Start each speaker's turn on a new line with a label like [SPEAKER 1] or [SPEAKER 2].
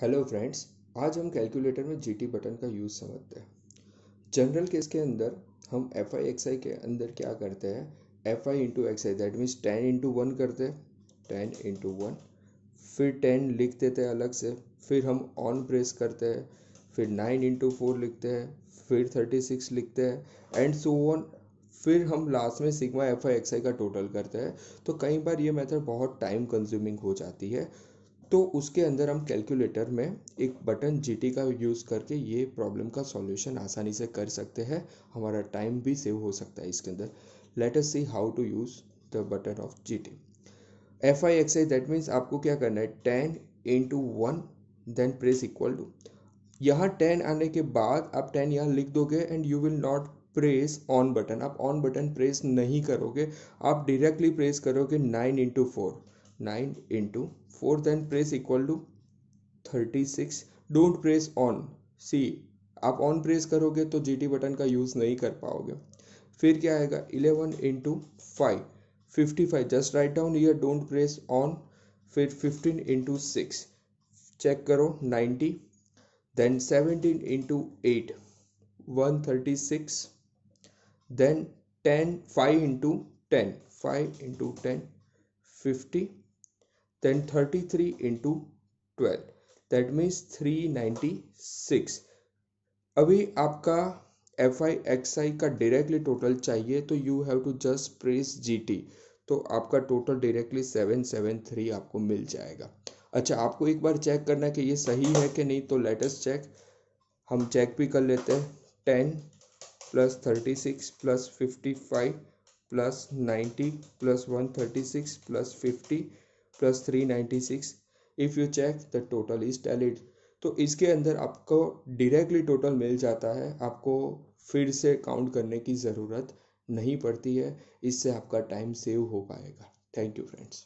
[SPEAKER 1] hello friends आज हम calculator में जीटी बटन का यूज़ समझते हैं जनरल केस के अंदर हम एफ आई एक्स आई के अंदर क्या करते हैं F I into X I that means ten into one करते हैं टेन इंटू वन फिर टेन लिख देते हैं अलग से फिर हम ऑन प्रेस करते हैं फिर नाइन इंटू फोर लिखते हैं फिर थर्टी सिक्स लिखते हैं एंड सो ऑन फिर हम लास्ट में sigma F I X I का टोटल करते हैं तो कई बार ये मेथड बहुत टाइम कंज्यूमिंग हो जाती है तो उसके अंदर हम कैलकुलेटर में एक बटन जी का यूज़ करके ये प्रॉब्लम का सॉल्यूशन आसानी से कर सकते हैं हमारा टाइम भी सेव हो सकता है इसके अंदर let us see how to use the button of G T F I X I that means आपको क्या करना है ten into one then press equal to यहाँ टेन आने के बाद आप टेन यहाँ लिख दोगे and you will not press on button आप ऑन बटन प्रेस नहीं करोगे आप डायरेक्टली प्रेस करोगे nine into four nine into four fourth press equal to thirty six don't press on see आप ऑन प्रेस करोगे तो जी बटन का use नहीं कर पाओगे फिर क्या आएगा eleven into five fifty five just write down here don't press on फिर फिफ्टीन इंटू सिक्स चेक करो ninety then seventeen into eight one thirty six then ten five into ten five into ten fifty then 33 into 12 that means 396 अभी आपका F I X I का directly total चाहिए तो you have to just press G T तो आपका total directly three आपको मिल जाएगा अच्छा आपको एक बार चेक करना कि ये सही है कि नहीं तो लेटेस्ट चेक हम चेक भी कर लेते हैं ten plus thirty six plus fifty five plus ninety plus one thirty six plus fifty plus three ninety six if you check the total is tallied तो इसके अंदर आपको डायरेक्टली टोटल मिल जाता है आपको फिर से काउंट करने की ज़रूरत नहीं पड़ती है इससे आपका टाइम सेव हो पाएगा थैंक यू फ्रेंड्स